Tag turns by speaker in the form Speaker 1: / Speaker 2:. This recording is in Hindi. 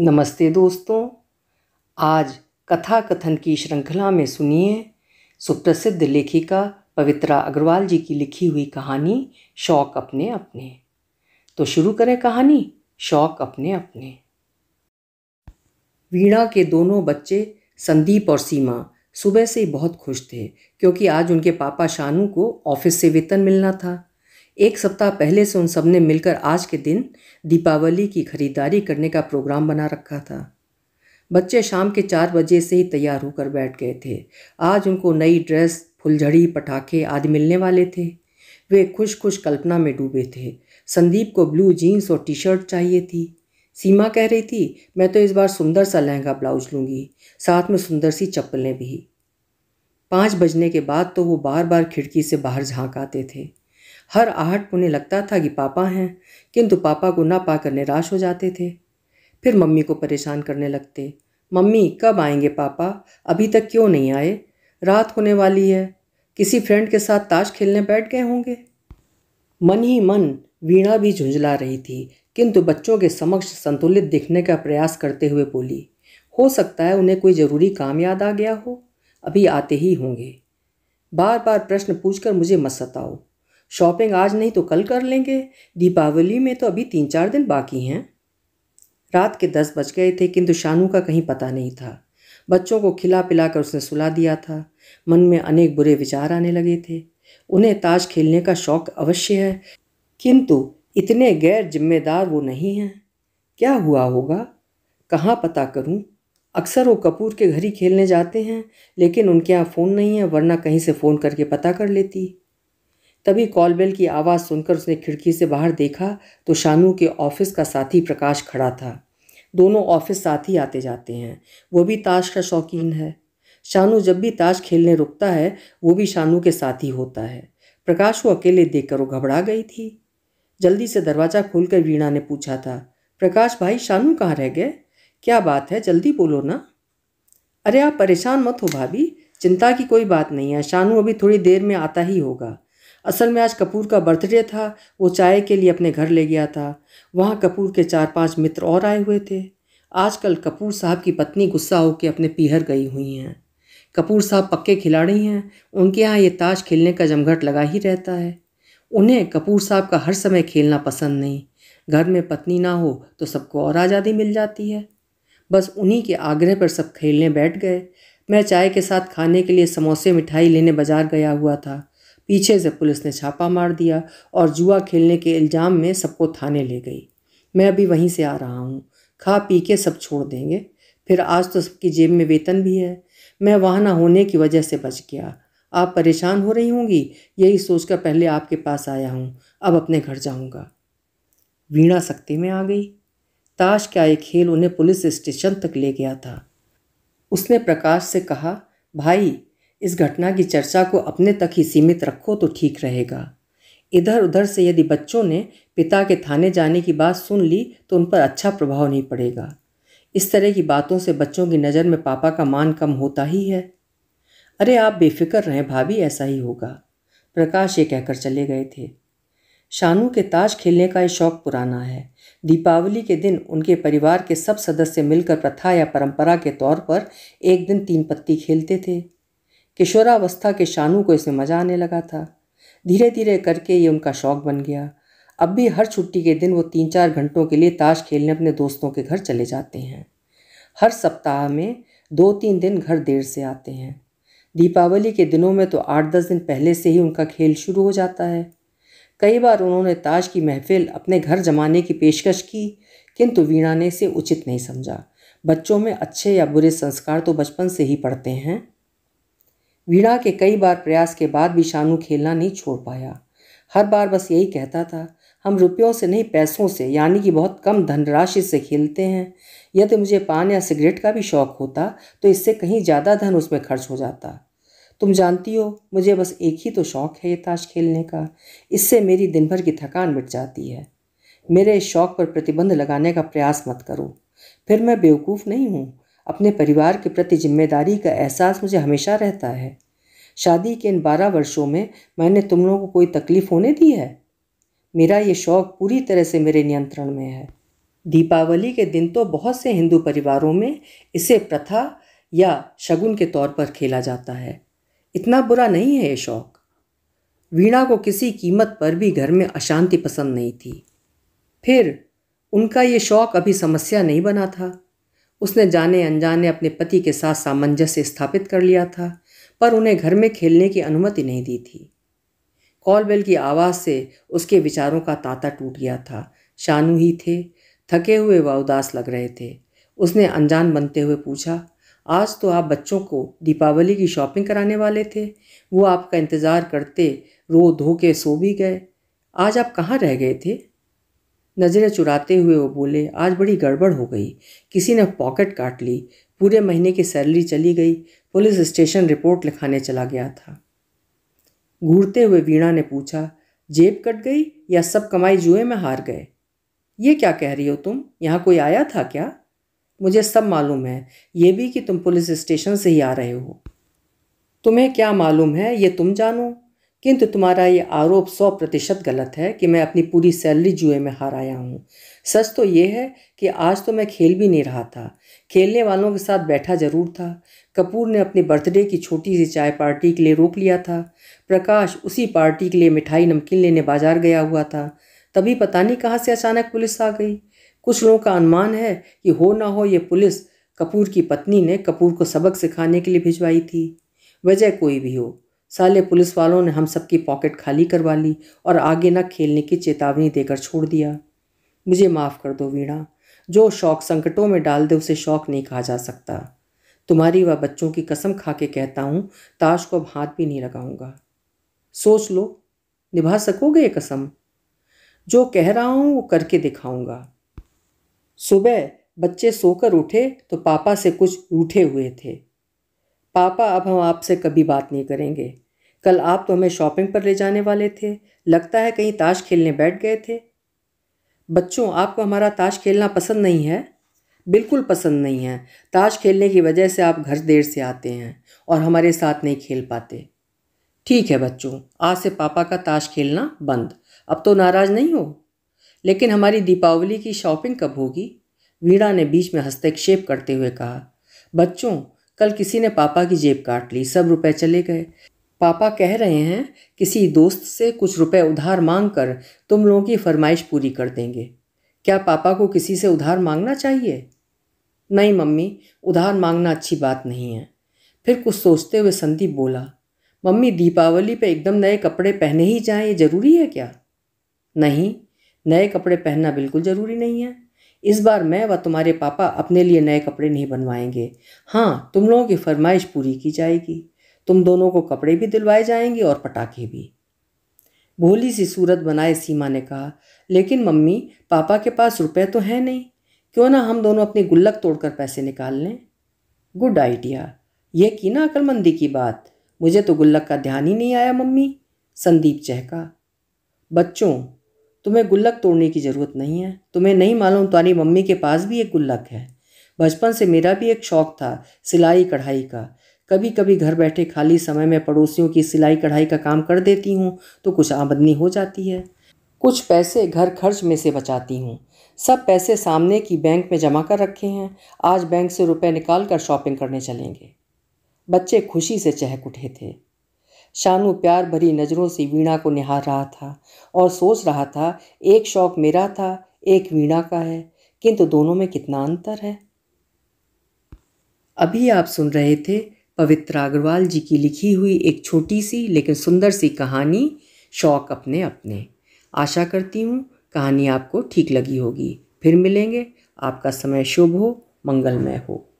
Speaker 1: नमस्ते दोस्तों आज कथा कथन की श्रृंखला में सुनिए सुप्रसिद्ध लेखिका पवित्रा अग्रवाल जी की लिखी हुई कहानी शौक अपने अपने तो शुरू करें कहानी शौक अपने अपने वीणा के दोनों बच्चे संदीप और सीमा सुबह से ही बहुत खुश थे क्योंकि आज उनके पापा शानू को ऑफिस से वेतन मिलना था एक सप्ताह पहले से उन सब ने मिलकर आज के दिन दीपावली की खरीदारी करने का प्रोग्राम बना रखा था बच्चे शाम के चार बजे से ही तैयार होकर बैठ गए थे आज उनको नई ड्रेस फुलझड़ी पटाखे आदि मिलने वाले थे वे खुश खुश कल्पना में डूबे थे संदीप को ब्लू जीन्स और टी शर्ट चाहिए थी सीमा कह रही थी मैं तो इस बार सुंदर सा लहंगा ब्लाउज लूँगी साथ में सुंदर सी चप्पलें भी पाँच बजने के बाद तो वो बार बार खिड़की से बाहर झाँक आते थे हर आहट उन्हें लगता था कि पापा हैं किंतु पापा को ना पाकर निराश हो जाते थे फिर मम्मी को परेशान करने लगते मम्मी कब आएंगे पापा अभी तक क्यों नहीं आए रात होने वाली है किसी फ्रेंड के साथ ताश खेलने बैठ गए होंगे मन ही मन वीणा भी झुंझला रही थी किंतु बच्चों के समक्ष संतुलित दिखने का प्रयास करते हुए बोली हो सकता है उन्हें कोई ज़रूरी काम याद आ गया हो अभी आते ही होंगे बार बार प्रश्न पूछकर मुझे मत सताओ शॉपिंग आज नहीं तो कल कर लेंगे दीपावली में तो अभी तीन चार दिन बाकी हैं रात के दस बज गए थे किंतु शानू का कहीं पता नहीं था बच्चों को खिला पिला कर उसने सुला दिया था मन में अनेक बुरे विचार आने लगे थे उन्हें ताश खेलने का शौक अवश्य है किंतु इतने गैर जिम्मेदार वो नहीं हैं क्या हुआ होगा कहाँ पता करूँ अक्सर वो कपूर के घर ही खेलने जाते हैं लेकिन उनके यहाँ फ़ोन नहीं है वरना कहीं से फ़ोन करके पता कर लेती तभी कॉल बेल की आवाज़ सुनकर उसने खिड़की से बाहर देखा तो शानू के ऑफिस का साथी प्रकाश खड़ा था दोनों ऑफिस साथ ही आते जाते हैं वो भी ताश का शौकीन है शानू जब भी ताश खेलने रुकता है वो भी शानू के साथ ही होता है प्रकाश को अकेले देखकर वो घबरा गई थी जल्दी से दरवाज़ा खोलकर वीणा ने पूछा था प्रकाश भाई शानू कहाँ रह गए क्या बात है जल्दी बोलो ना अरे आप परेशान मत हो भाभी चिंता की कोई बात नहीं है शानू अभी थोड़ी देर में आता ही होगा असल में आज कपूर का बर्थडे था वो चाय के लिए अपने घर ले गया था वहाँ कपूर के चार पांच मित्र और आए हुए थे आजकल कपूर साहब की पत्नी गुस्सा होकर अपने पीहर गई हुई हैं कपूर साहब पक्के खिलाड़ी हैं उनके यहाँ ये ताश खेलने का जमघट लगा ही रहता है उन्हें कपूर साहब का हर समय खेलना पसंद नहीं घर में पत्नी ना हो तो सबको और आज़ादी मिल जाती है बस उन्हीं के आग्रह पर सब खेलने बैठ गए मैं चाय के साथ खाने के लिए समोसे मिठाई लेने बाजार गया हुआ था पीछे से पुलिस ने छापा मार दिया और जुआ खेलने के इल्ज़ाम में सबको थाने ले गई मैं अभी वहीं से आ रहा हूँ खा पी के सब छोड़ देंगे फिर आज तो सबकी जेब में वेतन भी है मैं वहाँ ना होने की वजह से बच गया आप परेशान हो रही होंगी यही सोचकर पहले आपके पास आया हूँ अब अपने घर जाऊँगा वीणा सख्ती में आ गई ताश का ये खेल उन्हें पुलिस स्टेशन तक ले गया था उसने प्रकाश से कहा भाई इस घटना की चर्चा को अपने तक ही सीमित रखो तो ठीक रहेगा इधर उधर से यदि बच्चों ने पिता के थाने जाने की बात सुन ली तो उन पर अच्छा प्रभाव नहीं पड़ेगा इस तरह की बातों से बच्चों की नज़र में पापा का मान कम होता ही है अरे आप बेफिक्र रहें भाभी ऐसा ही होगा प्रकाश ये कहकर चले गए थे शानू के ताश खेलने का ये शौक पुराना है दीपावली के दिन उनके परिवार के सब सदस्य मिलकर प्रथा या परंपरा के तौर पर एक दिन तीन पत्ती खेलते थे किशोरावस्था के शानू को इसमें मज़ा आने लगा था धीरे धीरे करके ये उनका शौक बन गया अब भी हर छुट्टी के दिन वो तीन चार घंटों के लिए ताश खेलने अपने दोस्तों के घर चले जाते हैं हर सप्ताह में दो तीन दिन घर देर से आते हैं दीपावली के दिनों में तो आठ दस दिन पहले से ही उनका खेल शुरू हो जाता है कई बार उन्होंने ताश की महफिल अपने घर जमाने की पेशकश की किंतु वीणा ने इसे उचित नहीं समझा बच्चों में अच्छे या बुरे संस्कार तो बचपन से ही पढ़ते हैं वीणा के कई बार प्रयास के बाद भी शानू खेलना नहीं छोड़ पाया हर बार बस यही कहता था हम रुपयों से नहीं पैसों से यानी कि बहुत कम धनराशि से खेलते हैं यदि मुझे पान या सिगरेट का भी शौक होता तो इससे कहीं ज़्यादा धन उसमें खर्च हो जाता तुम जानती हो मुझे बस एक ही तो शौक है ये ताश खेलने का इससे मेरी दिन भर की थकान मिट जाती है मेरे शौक पर प्रतिबंध लगाने का प्रयास मत करो फिर मैं बेवकूफ़ नहीं हूँ अपने परिवार के प्रति जिम्मेदारी का एहसास मुझे हमेशा रहता है शादी के इन बारह वर्षों में मैंने तुम लोगों को कोई तकलीफ होने दी है मेरा ये शौक़ पूरी तरह से मेरे नियंत्रण में है दीपावली के दिन तो बहुत से हिंदू परिवारों में इसे प्रथा या शगुन के तौर पर खेला जाता है इतना बुरा नहीं है ये शौक़ वीणा को किसी कीमत पर भी घर में अशांति पसंद नहीं थी फिर उनका ये शौक़ अभी समस्या नहीं बना था उसने जाने अनजाने अपने पति के साथ सामंजस्य स्थापित कर लिया था पर उन्हें घर में खेलने की अनुमति नहीं दी थी कॉलबेल की आवाज़ से उसके विचारों का तांता टूट गया था शानू ही थे थके हुए व उदास लग रहे थे उसने अनजान बनते हुए पूछा आज तो आप बच्चों को दीपावली की शॉपिंग कराने वाले थे वो आपका इंतज़ार करते रो धो के सो भी गए आज आप कहाँ रह गए थे नज़रें चुराते हुए वो बोले आज बड़ी गड़बड़ हो गई किसी ने पॉकेट काट ली पूरे महीने की सैलरी चली गई पुलिस स्टेशन रिपोर्ट लिखाने चला गया था घूरते हुए वीणा ने पूछा जेब कट गई या सब कमाई जुए में हार गए ये क्या कह रही हो तुम यहाँ कोई आया था क्या मुझे सब मालूम है ये भी कि तुम पुलिस स्टेशन से ही आ रहे हो तुम्हें क्या मालूम है ये तुम जानो किंतु तुम्हारा ये आरोप सौ प्रतिशत गलत है कि मैं अपनी पूरी सैलरी जुए में हार आया हूँ सच तो ये है कि आज तो मैं खेल भी नहीं रहा था खेलने वालों के साथ बैठा जरूर था कपूर ने अपने बर्थडे की छोटी सी चाय पार्टी के लिए रोक लिया था प्रकाश उसी पार्टी के लिए मिठाई नमकीन लेने बाजार गया हुआ था तभी पता नहीं कहाँ से अचानक पुलिस आ गई कुछ लोगों का अनुमान है कि हो ना हो ये पुलिस कपूर की पत्नी ने कपूर को सबक सिखाने के लिए भिजवाई थी वजह कोई भी हो साले पुलिस वालों ने हम सबकी पॉकेट खाली करवा ली और आगे ना खेलने की चेतावनी देकर छोड़ दिया मुझे माफ़ कर दो वीणा जो शौक संकटों में डाल दे उसे शौक नहीं कहा जा सकता तुम्हारी व बच्चों की कसम खा के कहता हूँ ताश को अब हाथ भी नहीं लगाऊंगा सोच लो निभा सकोगे ये कसम जो कह रहा हूँ वो करके दिखाऊंगा सुबह बच्चे सोकर उठे तो पापा से कुछ रूठे हुए थे पापा अब हम आपसे कभी बात नहीं करेंगे कल आप तो हमें शॉपिंग पर ले जाने वाले थे लगता है कहीं ताश खेलने बैठ गए थे बच्चों आपको हमारा ताश खेलना पसंद नहीं है बिल्कुल पसंद नहीं है ताश खेलने की वजह से आप घर देर से आते हैं और हमारे साथ नहीं खेल पाते ठीक है बच्चों आज से पापा का ताश खेलना बंद अब तो नाराज़ नहीं हो लेकिन हमारी दीपावली की शॉपिंग कब होगी वीणा ने बीच में हस्तक्षेप करते हुए कहा बच्चों कल किसी ने पापा की जेब काट ली सब रुपए चले गए पापा कह रहे हैं किसी दोस्त से कुछ रुपए उधार मांग कर तुम लोगों की फरमाइश पूरी कर देंगे क्या पापा को किसी से उधार मांगना चाहिए नहीं मम्मी उधार मांगना अच्छी बात नहीं है फिर कुछ सोचते हुए संदीप बोला मम्मी दीपावली पे एकदम नए कपड़े पहने ही जाएं ये ज़रूरी है क्या नहीं नए कपड़े पहनना बिल्कुल ज़रूरी नहीं है इस बार मैं व तुम्हारे पापा अपने लिए नए कपड़े नहीं बनवाएंगे हाँ तुम लोगों की फरमाइश पूरी की जाएगी तुम दोनों को कपड़े भी दिलवाए जाएंगे और पटाखे भी भोली सी सूरत बनाए सीमा ने कहा लेकिन मम्मी पापा के पास रुपए तो हैं नहीं क्यों ना हम दोनों अपनी गुल्लक तोड़कर पैसे निकाल लें गुड आइडिया यह की ना अकलमंदी की बात मुझे तो गुल्लक का ध्यान ही नहीं आया मम्मी संदीप चहका बच्चों तुम्हें गुल्लक तोड़ने की ज़रूरत नहीं है तुम्हें नहीं मालूम तुम्हारी मम्मी के पास भी एक गुल्लक है बचपन से मेरा भी एक शौक़ था सिलाई कढ़ाई का कभी कभी घर बैठे खाली समय में पड़ोसियों की सिलाई कढ़ाई का काम कर देती हूँ तो कुछ आमदनी हो जाती है कुछ पैसे घर खर्च में से बचाती हूँ सब पैसे सामने की बैंक में जमा कर रखे हैं आज बैंक से रुपए निकाल कर शॉपिंग करने चलेंगे बच्चे खुशी से चहक उठे थे शानू प्यार भरी नज़रों से वीणा को निहार रहा था और सोच रहा था एक शौक मेरा था एक वीणा का है किंतु दोनों में कितना अंतर है अभी आप सुन रहे थे पवित्रा अग्रवाल जी की लिखी हुई एक छोटी सी लेकिन सुंदर सी कहानी शौक अपने अपने आशा करती हूँ कहानी आपको ठीक लगी होगी फिर मिलेंगे आपका समय शुभ हो मंगलमय हो